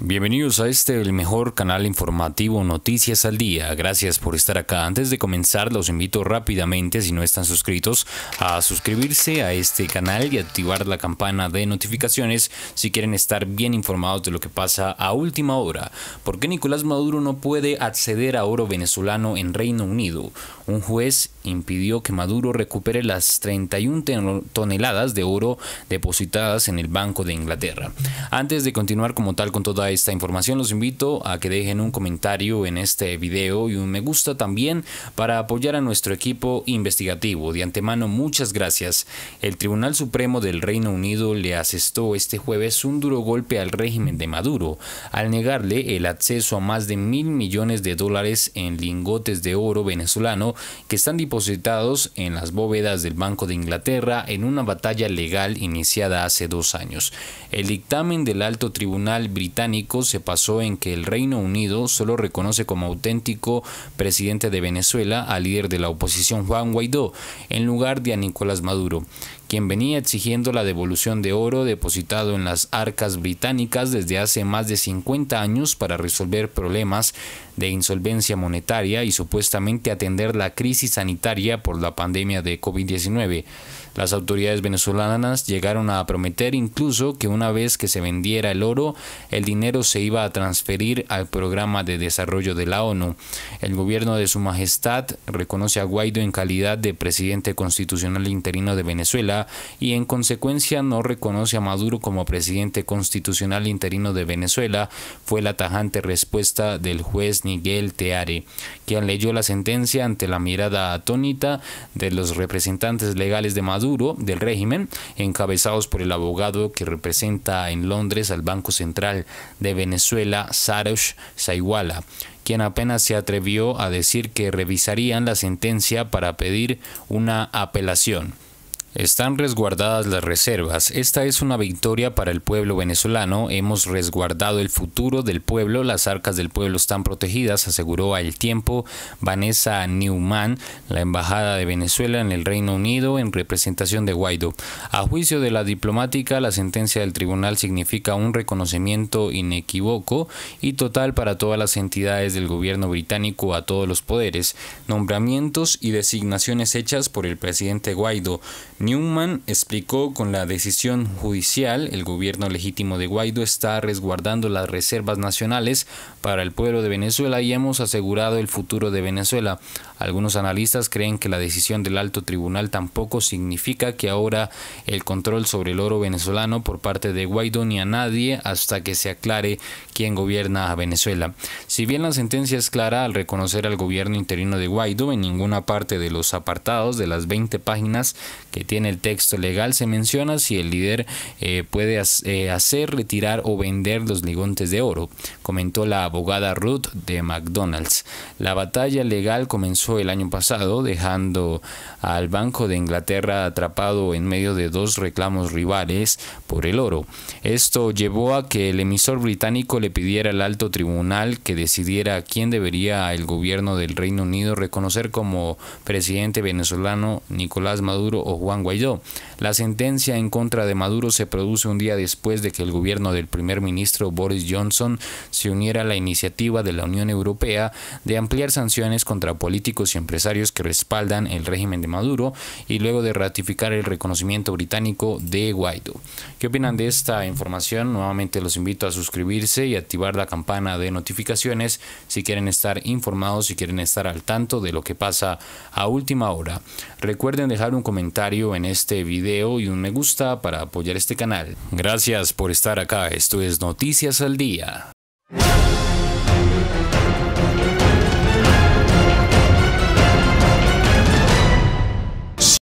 Bienvenidos a este, el mejor canal informativo Noticias al Día. Gracias por estar acá. Antes de comenzar, los invito rápidamente, si no están suscritos, a suscribirse a este canal y activar la campana de notificaciones si quieren estar bien informados de lo que pasa a última hora. ¿Por qué Nicolás Maduro no puede acceder a oro venezolano en Reino Unido? Un juez impidió que Maduro recupere las 31 toneladas de oro depositadas en el Banco de Inglaterra. Antes de continuar como tal con toda esta información, los invito a que dejen un comentario en este video y un me gusta también para apoyar a nuestro equipo investigativo. De antemano, muchas gracias. El Tribunal Supremo del Reino Unido le asestó este jueves un duro golpe al régimen de Maduro al negarle el acceso a más de mil millones de dólares en lingotes de oro venezolano que están depositados en las bóvedas del Banco de Inglaterra en una batalla legal iniciada hace dos años. El dictamen del alto tribunal británico se pasó en que el Reino Unido solo reconoce como auténtico presidente de Venezuela al líder de la oposición Juan Guaidó, en lugar de a Nicolás Maduro, quien venía exigiendo la devolución de oro depositado en las arcas británicas desde hace más de 50 años para resolver problemas de insolvencia monetaria y supuestamente atender la crisis sanitaria por la pandemia de COVID-19. Las autoridades venezolanas llegaron a prometer incluso que una vez que se vendiera el oro, el dinero se iba a transferir al programa de desarrollo de la ONU. El gobierno de Su Majestad reconoce a Guaidó en calidad de presidente constitucional interino de Venezuela y en consecuencia no reconoce a Maduro como presidente constitucional interino de Venezuela, fue la tajante respuesta del juez Miguel Teare, quien leyó la sentencia ante la mirada atónita de los representantes legales de Maduro del régimen, encabezados por el abogado que representa en Londres al Banco Central de Venezuela, Sarosh Saiwala quien apenas se atrevió a decir que revisarían la sentencia para pedir una apelación. Están resguardadas las reservas. Esta es una victoria para el pueblo venezolano. Hemos resguardado el futuro del pueblo. Las arcas del pueblo están protegidas, aseguró al tiempo Vanessa Newman, la embajada de Venezuela en el Reino Unido en representación de Guaidó. A juicio de la diplomática, la sentencia del tribunal significa un reconocimiento inequívoco y total para todas las entidades del gobierno británico, a todos los poderes, nombramientos y designaciones hechas por el presidente Guaidó Newman explicó con la decisión judicial el gobierno legítimo de Guaidó está resguardando las reservas nacionales para el pueblo de Venezuela y hemos asegurado el futuro de Venezuela. Algunos analistas creen que la decisión del alto tribunal tampoco significa que ahora el control sobre el oro venezolano por parte de Guaidó ni a nadie hasta que se aclare quién gobierna a Venezuela. Si bien la sentencia es clara al reconocer al gobierno interino de Guaidó en ninguna parte de los apartados de las 20 páginas que tiene en el texto legal se menciona si el líder eh, puede eh, hacer, retirar o vender los ligontes de oro, comentó la abogada Ruth de McDonald's. La batalla legal comenzó el año pasado, dejando al Banco de Inglaterra atrapado en medio de dos reclamos rivales por el oro. Esto llevó a que el emisor británico le pidiera al alto tribunal que decidiera quién debería el gobierno del Reino Unido reconocer como presidente venezolano Nicolás Maduro o Juan Guaidó. La sentencia en contra de Maduro se produce un día después de que el gobierno del primer ministro Boris Johnson se uniera a la iniciativa de la Unión Europea de ampliar sanciones contra políticos y empresarios que respaldan el régimen de Maduro y luego de ratificar el reconocimiento británico de Guaidó. ¿Qué opinan de esta información? Nuevamente los invito a suscribirse y activar la campana de notificaciones si quieren estar informados, si quieren estar al tanto de lo que pasa a última hora. Recuerden dejar un comentario en este video y un me gusta para apoyar este canal. Gracias por estar acá, esto es Noticias al Día.